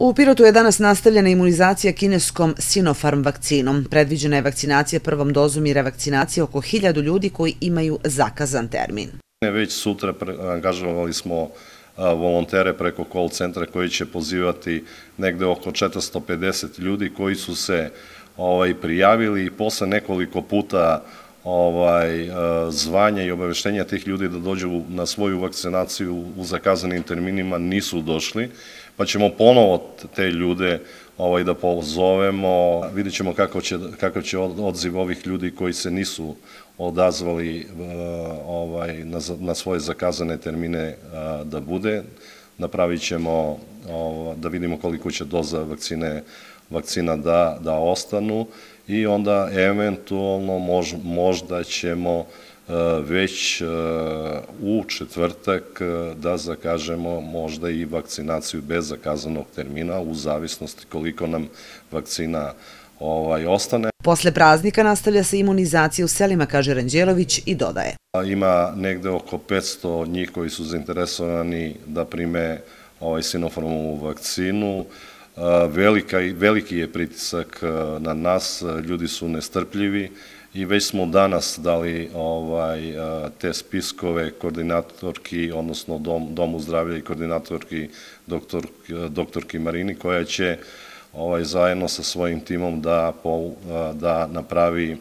U Pirotu je danas nastavljena imunizacija kineskom Sinopharm vakcinom. Predviđena je vakcinacija prvom dozom i revakcinacija oko hiljadu ljudi koji imaju zakazan termin. Već sutra angažovali smo volontere preko call centra koji će pozivati negde oko 450 ljudi koji su se ovaj, prijavili i posle nekoliko puta ovaj, e, zvanja i obaveštenja tih ljudi da dođu na svoju vakcinaciju u zakazanim terminima nisu došli, pa ćemo ponovo te ljude ovaj, da pozovemo, vidjet ćemo kako će, kako će odziv ovih ljudi koji se nisu odazvali e, ovaj, na, na svoje zakazane termine e, da bude. Napravit ćemo da vidimo koliko će doza vakcine vakcina da, da ostanu i onda eventualno mož, možda ćemo e, već e, u četvrtak e, da zakažemo možda i vakcinaciju bez zakazanog termina u zavisnosti koliko nam vakcina ovaj, ostane. Posle praznika nastavlja se imunizacija u selima, kaže Ranđelović i dodaje. Ima negde oko 500 njih koji su zainteresovani da prime ovaj, sinoformovu vakcinu. Velika, veliki je pritisak e, na nas, ljudi su nestrpljivi i već smo danas dali ovaj, e, te spiskove koordinatorki, odnosno Domu zdravlja i koordinatorki doktor, e, doktorki Marini, koja će ovaj, zajedno sa svojim timom da, da napravi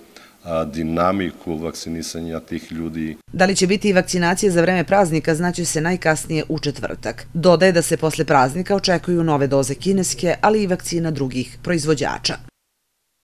dinamiku vakcinisanja tih ljudi. Da li će biti i vakcinacije za vreme praznika znaće se najkasnije u četvrtak. Dodaje da se posle praznika očekuju nove doze kineske, ali i vakcina drugih proizvođača.